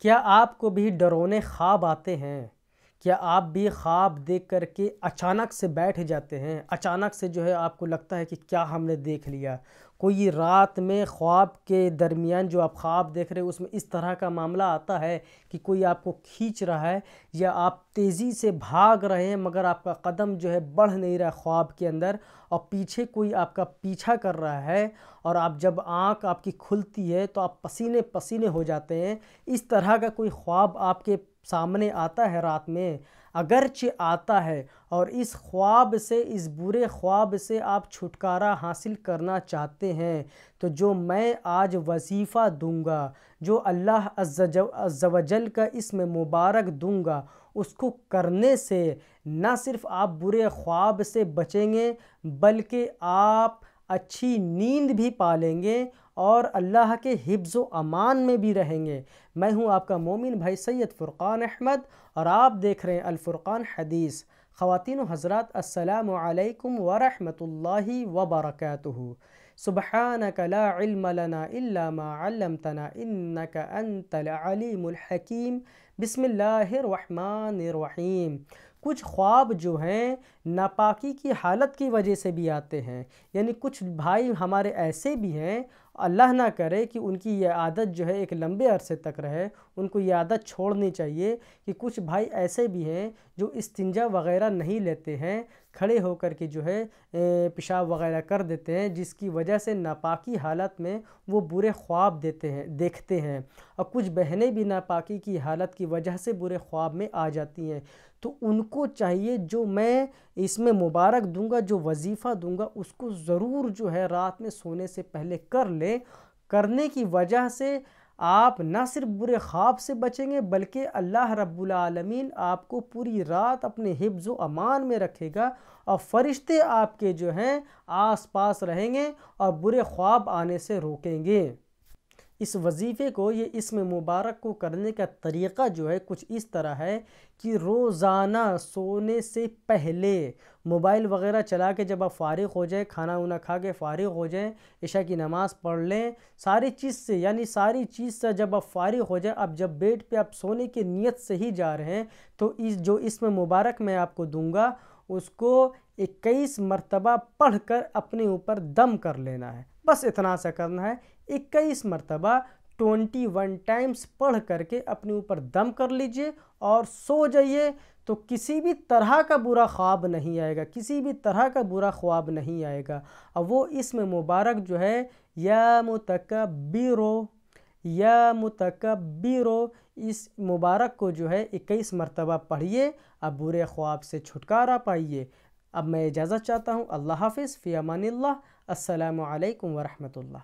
क्या आपको भी डरोने ख्वाब आते हैं क्या आप भी ख्वाब देख कर के अचानक से बैठ जाते हैं अचानक से जो है आपको लगता है कि क्या हमने देख लिया कोई रात में ख्वाब के दरमियान जो आप ख्वाब देख रहे हो उसमें इस तरह का मामला आता है कि कोई आपको खींच रहा है या आप तेज़ी से भाग रहे हैं मगर आपका कदम जो है बढ़ नहीं रहा ख्वाब के अंदर और पीछे कोई आपका पीछा कर रहा है और आप जब आंख आपकी खुलती है तो आप पसीने पसीने हो जाते हैं इस तरह का कोई ख्वाब आपके सामने आता है रात में अगरचे आता है और इस ख्वाब से इस बुरे ख्वाब से आप छुटकारा हासिल करना चाहते हैं तो जो मैं आज वजीफ़ा दूंगा जो अल्लाह अज्जवजल का इसमें मुबारक दूंगा उसको करने से ना सिर्फ़ आप बुरे ख्वाब से बचेंगे बल्कि आप अच्छी नींद भी पालेंगे और अल्लाह के हिफ्ज़ अमान में भी रहेंगे मैं हूं आपका मोमिन भाई सैयद फ़ुरक़ान अहमद और आप देख रहे हैं अलफ़ुर्क़ान हदीस ख़वातिन हज़रात असलकम वरहमल वबरक सुबहानक ला इल्म लना इल्ला मा अल्लमतना इन्नका अंतल अलीमुल हकीम बिसमीम कुछ ख्वाब जो हैं नापाकी की हालत की वजह से भी आते हैं यानी कुछ भाई हमारे ऐसे भी हैं अल्लाह ना करे कि उनकी ये आदत जो है एक लंबे अरसे तक रहे उनको ये आदत छोड़नी चाहिए कि कुछ भाई ऐसे भी हैं जो इस्तिंजा वगैरह नहीं लेते हैं खड़े होकर के जो है पेशाब वगैरह कर देते हैं जिसकी वजह से नापाकी हालत में वो बुरे ख्वाब देते हैं देखते हैं और कुछ बहनें भी नापाकी की हालत की वजह से बुरे ख्वाब में आ जाती हैं तो उनको चाहिए जो मैं इसमें मुबारक दूंगा जो वजीफ़ा दूंगा उसको ज़रूर जो है रात में सोने से पहले कर लें करने की वजह से आप ना सिर्फ बुरे ख्वाब से बचेंगे बल्कि अल्लाह रब्बुल आलमीन आपको पूरी रात अपने हिफ्ज़ अमान में रखेगा और फरिश्ते आपके जो हैं आस पास रहेंगे और बुरे ख्वाब आने से रोकेंगे इस वजीफ़े को ये इसम मुबारक को करने का तरीक़ा जो है कुछ इस तरह है कि रोज़ाना सोने से पहले मोबाइल वगैरह चला के जब आप फारिग हो जाए खाना उना खा के फारिग हो जाएँ ईशा की नमाज़ पढ़ लें सारी चीज़ से यानी सारी चीज़ से जब आप फारिग हो जाए आप जब बेड पे आप सोने की नीयत से ही जा रहे हैं तो इस जो इसम मुबारक मैं आपको दूँगा उसको इक्कीस मरतबा पढ़ कर अपने ऊपर दम कर लेना है बस इतना सा करना है इक्कीस मरतबा ट्वेंटी वन टाइम्स पढ़ करके अपने ऊपर दम कर लीजिए और सो जाइए तो किसी भी तरह का बुरा ख्वाब नहीं आएगा किसी भी तरह का बुरा ख्वाब नहीं आएगा और वो इसमें मुबारक जो है या मुतकबिरो या मुतकबिरो इस मुबारक को जो है इक्कीस मरतबा पढ़िए अब बुरे ख्वाब से छुटकारा पाइए अब मैं इजाज़त चाहता हूँ अल्लाह हाफिज़ फ़ियामान अल्लाम वरहमल